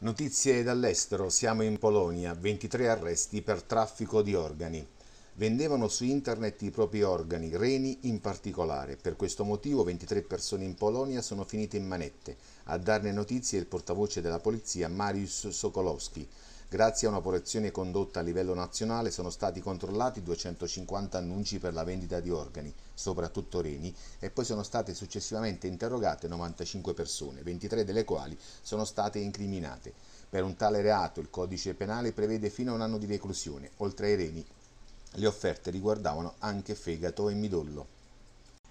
Notizie dall'estero, siamo in Polonia, 23 arresti per traffico di organi. Vendevano su internet i propri organi, reni in particolare. Per questo motivo 23 persone in Polonia sono finite in manette. A darne notizie il portavoce della polizia Mariusz Sokolowski. Grazie a una protezione condotta a livello nazionale sono stati controllati 250 annunci per la vendita di organi, soprattutto reni, e poi sono state successivamente interrogate 95 persone, 23 delle quali sono state incriminate. Per un tale reato il codice penale prevede fino a un anno di reclusione. Oltre ai reni, le offerte riguardavano anche fegato e midollo.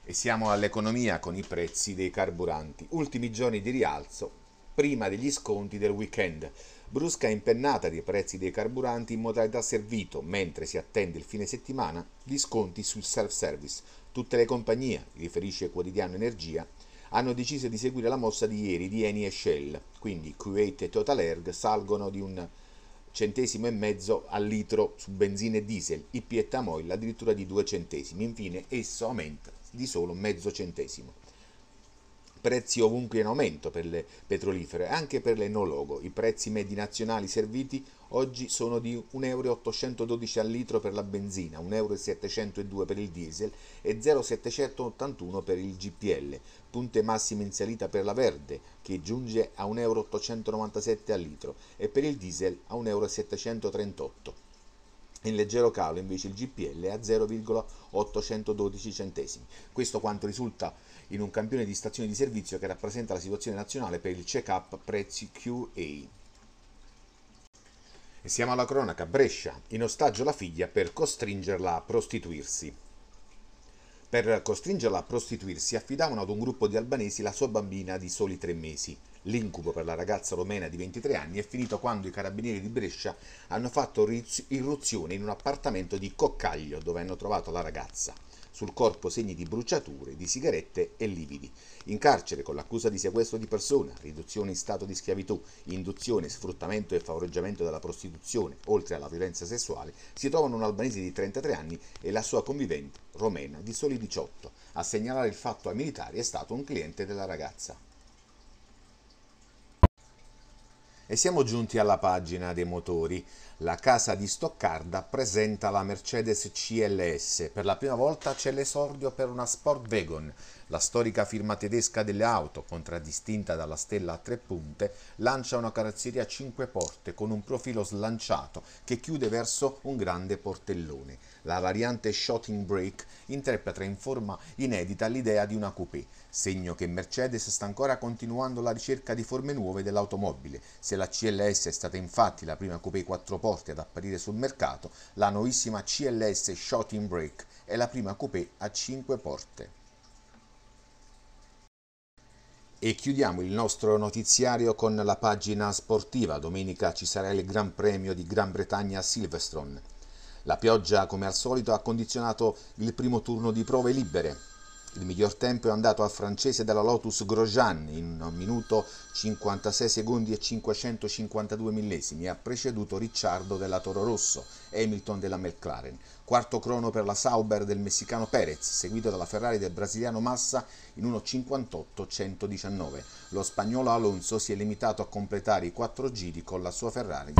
E siamo all'economia con i prezzi dei carburanti. Ultimi giorni di rialzo prima degli sconti del weekend. Brusca impennata dei prezzi dei carburanti in modalità servito, mentre si attende il fine settimana gli sconti sul self-service. Tutte le compagnie, riferisce Quotidiano Energia, hanno deciso di seguire la mossa di ieri di Eni e Shell, quindi Kuwait e Total Erg salgono di un centesimo e mezzo al litro su benzina e diesel, IP e Tamoil addirittura di due centesimi, infine esso aumenta di solo mezzo centesimo prezzi ovunque in aumento per le petrolifere anche per le no logo. I prezzi medi nazionali serviti oggi sono di 1,812 al litro per la benzina, 1,702 per il diesel e 0,781 per il GPL. Punte massime in salita per la verde che giunge a 1,897 al litro e per il diesel a 1,738 euro in leggero calo invece il GPL è a 0,812 centesimi. Questo quanto risulta in un campione di stazioni di servizio che rappresenta la situazione nazionale per il check-up prezzi QA. E siamo alla cronaca Brescia, in ostaggio la figlia per costringerla a prostituirsi. Per costringerla a prostituirsi affidavano ad un gruppo di albanesi la sua bambina di soli tre mesi. L'incubo per la ragazza romena di 23 anni è finito quando i carabinieri di Brescia hanno fatto irruzione in un appartamento di Coccaglio dove hanno trovato la ragazza sul corpo segni di bruciature, di sigarette e lividi. In carcere con l'accusa di sequestro di persona, riduzione in stato di schiavitù, induzione, sfruttamento e favoreggiamento della prostituzione, oltre alla violenza sessuale, si trovano un albanese di 33 anni e la sua convivente, romena, di soli 18. A segnalare il fatto ai militari è stato un cliente della ragazza. E siamo giunti alla pagina dei motori. La casa di Stoccarda presenta la Mercedes CLS. Per la prima volta c'è l'esordio per una Sportwagon. La storica firma tedesca delle auto, contraddistinta dalla stella a tre punte, lancia una carrozzeria a cinque porte con un profilo slanciato che chiude verso un grande portellone. La variante Shotting Brake interpreta in forma inedita l'idea di una coupé, segno che Mercedes sta ancora continuando la ricerca di forme nuove dell'automobile. Si è la CLS è stata infatti la prima coupé quattro porte ad apparire sul mercato, la nuovissima CLS Shot in Break è la prima coupé a cinque porte. E chiudiamo il nostro notiziario con la pagina sportiva. Domenica ci sarà il Gran Premio di Gran Bretagna a Silverstone. La pioggia, come al solito, ha condizionato il primo turno di prove libere. Il miglior tempo è andato al francese della Lotus Grosjean in 1 minuto 56 secondi e 552 millesimi. Ha preceduto Ricciardo della Toro Rosso, Hamilton della McLaren. Quarto crono per la Sauber del messicano Perez, seguito dalla Ferrari del brasiliano Massa in 1.58-119. Lo spagnolo Alonso si è limitato a completare i quattro giri con la sua Ferrari.